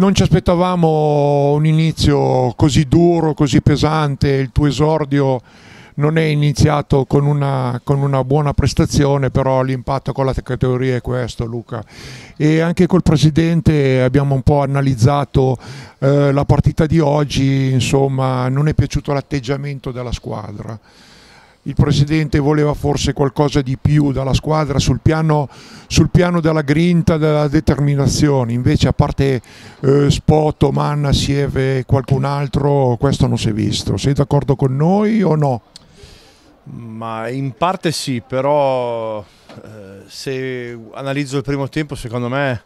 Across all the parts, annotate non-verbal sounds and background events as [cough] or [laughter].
non ci aspettavamo un inizio così duro, così pesante, il tuo esordio non è iniziato con una, con una buona prestazione, però l'impatto con la categoria è questo Luca. E anche col Presidente abbiamo un po' analizzato eh, la partita di oggi, insomma non è piaciuto l'atteggiamento della squadra il presidente voleva forse qualcosa di più dalla squadra sul piano, sul piano della grinta, della determinazione, invece a parte eh, Spoto, Manna, Sieve e qualcun altro questo non si è visto, sei d'accordo con noi o no? Ma in parte sì, però eh, se analizzo il primo tempo secondo me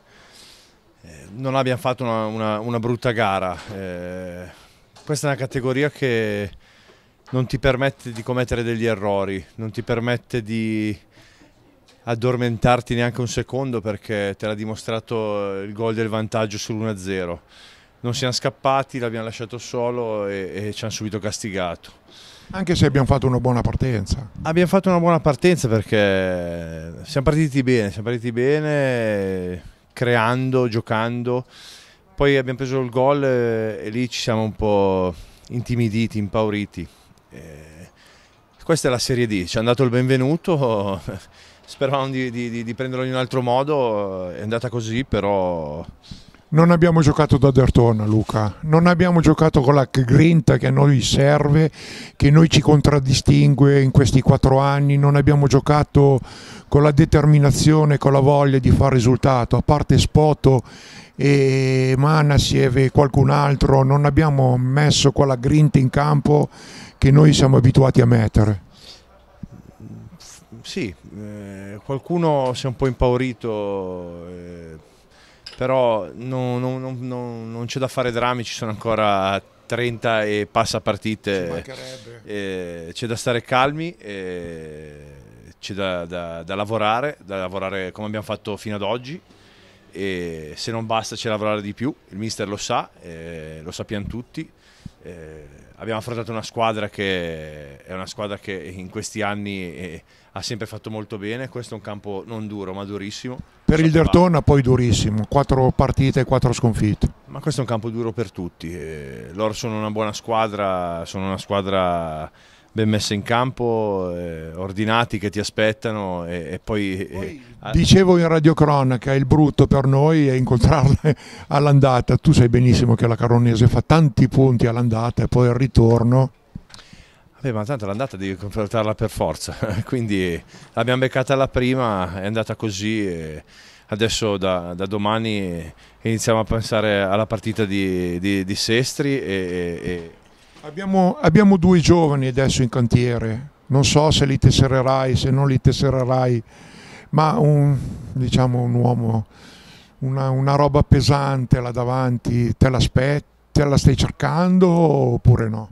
eh, non abbiamo fatto una, una, una brutta gara, eh, questa è una categoria che non ti permette di commettere degli errori, non ti permette di addormentarti neanche un secondo perché te l'ha dimostrato eh, il gol del vantaggio sull'1-0. Non siamo scappati, l'abbiamo lasciato solo e, e ci hanno subito castigato. Anche se abbiamo fatto una buona partenza. Abbiamo fatto una buona partenza perché siamo partiti bene, siamo partiti bene creando, giocando. Poi abbiamo preso il gol eh, e lì ci siamo un po' intimiditi, impauriti. Eh, questa è la Serie D, ci hanno dato il benvenuto, [laughs] speravamo di, di, di prenderlo in un altro modo, è andata così però... Non abbiamo giocato da Dertona Luca, non abbiamo giocato con la grinta che a noi serve, che noi ci contraddistingue in questi quattro anni, non abbiamo giocato con la determinazione, con la voglia di fare risultato, a parte Spoto e Manasiev e qualcun altro, non abbiamo messo quella grinta in campo che noi siamo abituati a mettere. Sì, eh, qualcuno si è un po' impaurito, eh, però non, non, non, non c'è da fare drammi, ci sono ancora 30 e passa partite, eh, c'è da stare calmi, eh, c'è da, da, da, lavorare, da lavorare come abbiamo fatto fino ad oggi. E se non basta c'è da lavorare di più, il mister lo sa, eh, lo sappiamo tutti eh, abbiamo affrontato una squadra che è una squadra che in questi anni è, eh, ha sempre fatto molto bene. Questo è un campo non duro, ma durissimo. Per so il Dertona poi durissimo, quattro partite e quattro sconfitte. Ma questo è un campo duro per tutti. Eh, loro sono una buona squadra, sono una squadra ben messe in campo, eh, ordinati che ti aspettano e, e poi... Eh, poi eh, dicevo in Radio Cronaca, il brutto per noi è incontrarle [laughs] all'andata, tu sai benissimo che la Caronese fa tanti punti all'andata e poi al ritorno... Vabbè ma tanto l'andata devi confrontarla per forza, [laughs] quindi l'abbiamo beccata la prima, è andata così e adesso da, da, domani iniziamo a pensare alla partita di, di, di Sestri e, e Abbiamo, abbiamo due giovani adesso in cantiere, non so se li tessererai, se non li tessererai, ma un, diciamo un uomo, una, una roba pesante là davanti, te l'aspetti, te la stai cercando oppure no?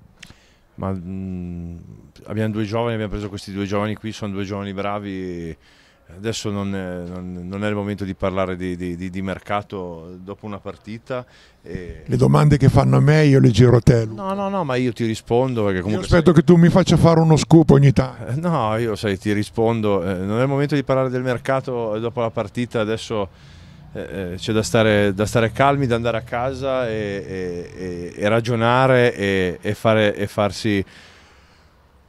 Ma mh, mm, abbiamo due giovani, abbiamo preso questi due giovani qui, sono due giovani bravi. E Adesso non è, non, non è, il momento di parlare di, di, di mercato dopo una partita. E... Le domande che fanno a me io le giro a te. Luca. No, no, no, ma io ti rispondo. Perché comunque io aspetto sei... che tu mi faccia fare uno scoop ogni tanto. Eh, no, io sai, ti rispondo. Eh, non è il momento di parlare del mercato dopo la partita. Adesso eh, eh, c'è da stare, da stare, calmi, da andare a casa e, e, e ragionare e, fare, e farsi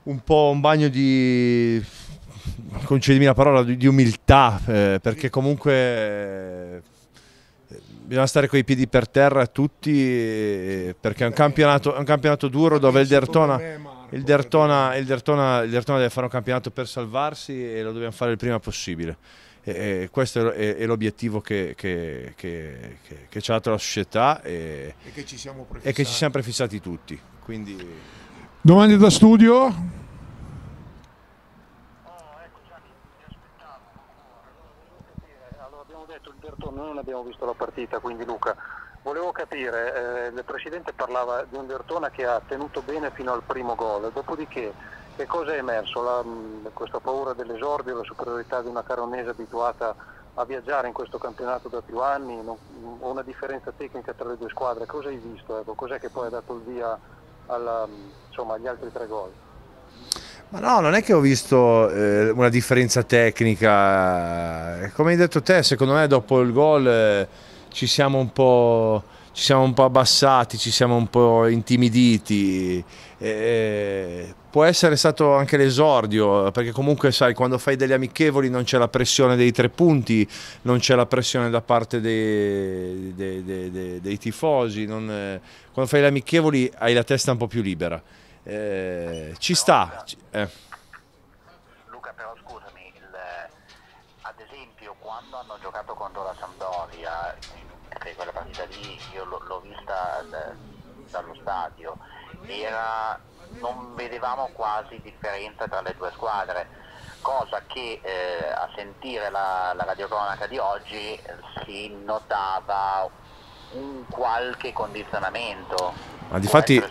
un po' un bagno di concedimi la parola, di, di umiltà, eh, perché comunque eh, bisogna stare con i piedi per terra tutti, perché è un campionato, un campionato duro dove il Dertona, il, Dertona, eh. il, Dertona, il Dertona deve fare un campionato per salvarsi e lo dobbiamo fare il prima possibile. E, e questo è, è l'obiettivo che, che, che, che ci ha dato la società e, e, che ci siamo prefissati tutti. Quindi... Domande da studio? fatto, noi non abbiamo visto la partita, quindi Luca, volevo capire, eh, il Presidente parlava di un Dertona che ha tenuto bene fino al primo gol, dopodiché che cosa è emerso? La, questa paura dell'esordio, la superiorità di una caronese abituata a viaggiare in questo campionato da più anni, non, una differenza tecnica tra le due squadre, cosa hai visto? Ecco, cos'è che poi ha dato il via alla, insomma, agli altri tre gol? Ma no, non è che ho visto eh, una differenza tecnica. Come hai detto te, secondo me dopo il gol eh, ci, siamo un po', ci siamo un po' abbassati, ci siamo un po' intimiditi. Eh, eh può essere stato anche l'esordio, perché comunque sai, quando fai degli amichevoli non c'è la pressione dei tre punti, non c'è la pressione da parte dei, dei, dei, dei tifosi. Non, eh, quando fai gli amichevoli hai la testa un po' più libera. Eh, ci sta. Eh. Luca, però scusami, il, eh, ad esempio quando hanno giocato contro la Sampdoria, eh, quella partita lì io l'ho vista eh, dallo stadio, era, non vedevamo quasi differenza tra le due squadre cosa che eh, a sentire la, la radiocronaca di oggi si notava un qualche condizionamento ma di fatti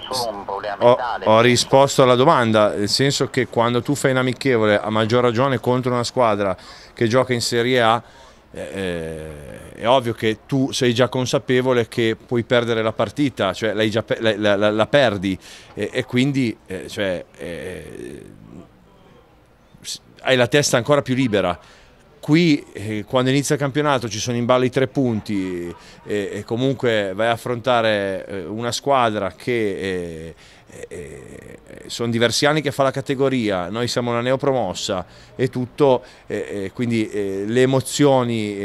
ho, ho, risposto alla domanda, nel senso che quando tu fai un amichevole, a maggior ragione contro una squadra che gioca in Serie A, eh, eh, è ovvio che tu sei già consapevole che puoi perdere la partita, cioè già, la, la, la, perdi e, e quindi eh, cioè, eh, hai la testa ancora più libera qui eh, quando inizia il campionato ci sono in ballo i tre punti e, eh, e comunque vai a affrontare eh, una squadra che eh, eh, eh sono diversi anni che fa la categoria, noi siamo una neopromossa e tutto, quindi le emozioni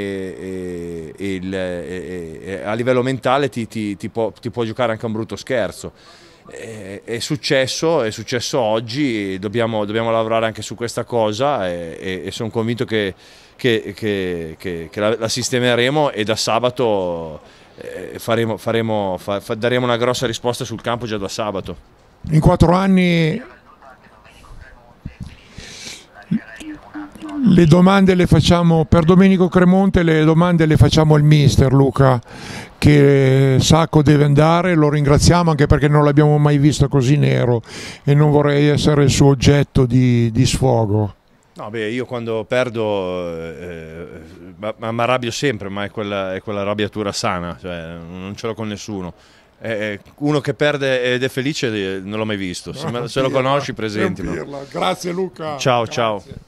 il, a livello mentale ti, ti, ti, può, ti può giocare anche un brutto scherzo è, successo, è successo oggi, dobbiamo, dobbiamo, lavorare anche su questa cosa e, e, e sono convinto che, che, che, che la, la, sistemeremo e da sabato eh, faremo, faremo, fa, daremo una grossa risposta sul campo già da sabato. In quattro anni le domande le facciamo per Domenico Cremonte le domande le facciamo al mister Luca che Sacco deve andare lo ringraziamo anche perché non l'abbiamo mai visto così nero e non vorrei essere il suo oggetto di, di sfogo No, beh, io quando perdo eh, eh mi arrabbio sempre, ma è quella, è quella arrabbiatura sana, cioè, non ce l'ho con nessuno. Eh, eh uno che perde ed è felice eh, non l'ho mai visto, se, lo conosci presenti. Grazie Luca. Ciao, Grazie. ciao.